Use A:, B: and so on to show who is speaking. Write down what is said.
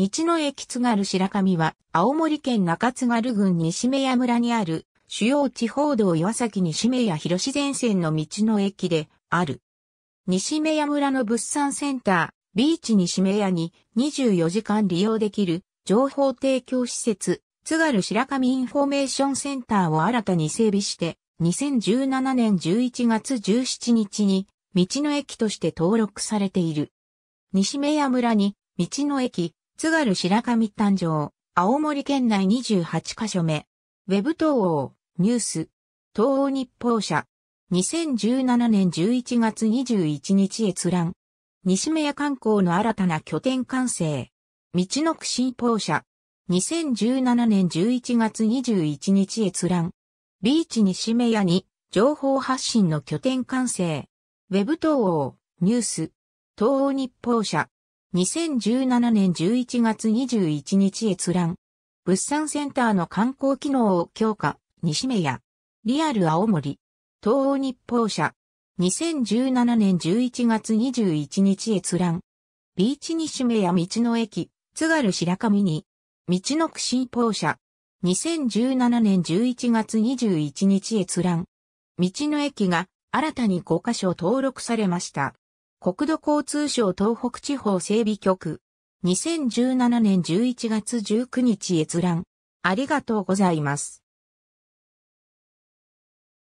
A: 道の駅津軽白神は、青森県中津軽郡西目屋村にある、主要地方道岩崎西目屋広志前線の道の駅で、ある。西目屋村の物産センター、ビーチ西目屋に24時間利用できる、情報提供施設、津軽白神インフォメーションセンターを新たに整備して、2017年11月17日に、道の駅として登録されている。西目屋村に、道の駅、津軽白神誕生、青森県内28カ所目。ウェブ東欧、ニュース、東欧日報社。2017年11月21日閲覧。西目屋観光の新たな拠点完成。道の区新報社。2017年11月21日閲覧。ビーチ西目屋に情報発信の拠点完成。ウェブ東欧、ニュース、東欧日報社。2017年11月21日閲覧。物産センターの観光機能を強化、西目屋。リアル青森。東欧日報社。2017年11月21日閲覧。ビーチ西目屋道の駅、津軽白神に。道の区新報社。2017年11月21日閲覧。道の駅が新たに5カ所登録されました。国土交通省東北地方整備局。2017年11月19日閲覧。ありがとうございます。